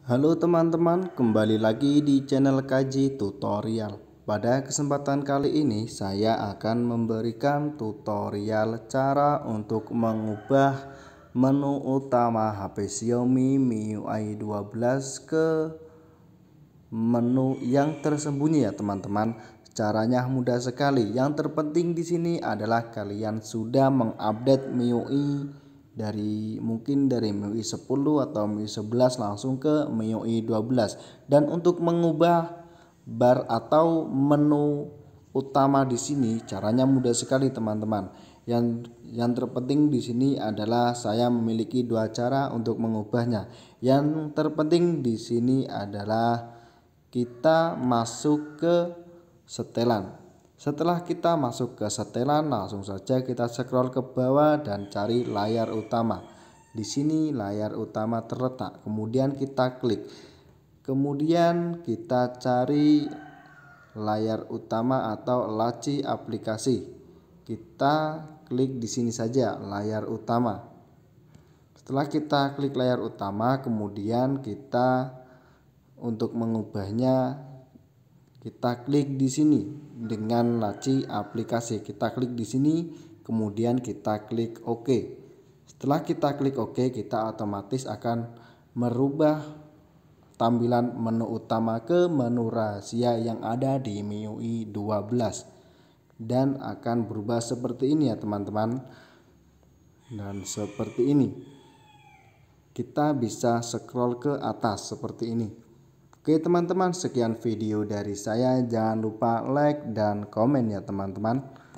Halo teman-teman, kembali lagi di channel Kaji Tutorial. Pada kesempatan kali ini saya akan memberikan tutorial cara untuk mengubah menu utama HP Xiaomi MIUI 12 ke menu yang tersembunyi ya teman-teman. Caranya mudah sekali. Yang terpenting di sini adalah kalian sudah mengupdate MIUI dari mungkin dari MIUI 10 atau MIUI 11 langsung ke MIUI 12 dan untuk mengubah bar atau menu utama di sini caranya mudah sekali teman-teman yang yang terpenting di sini adalah saya memiliki dua cara untuk mengubahnya yang terpenting di sini adalah kita masuk ke setelan setelah kita masuk ke setelan, langsung saja kita scroll ke bawah dan cari layar utama. Di sini layar utama terletak. Kemudian kita klik. Kemudian kita cari layar utama atau laci aplikasi. Kita klik di sini saja layar utama. Setelah kita klik layar utama, kemudian kita untuk mengubahnya kita klik di sini dengan laci aplikasi. Kita klik di sini, kemudian kita klik OK. Setelah kita klik OK, kita otomatis akan merubah tampilan menu utama ke menu rahasia yang ada di MIUI 12 dan akan berubah seperti ini ya teman-teman dan seperti ini kita bisa scroll ke atas seperti ini Oke teman-teman sekian video dari saya jangan lupa like dan komen ya teman-teman.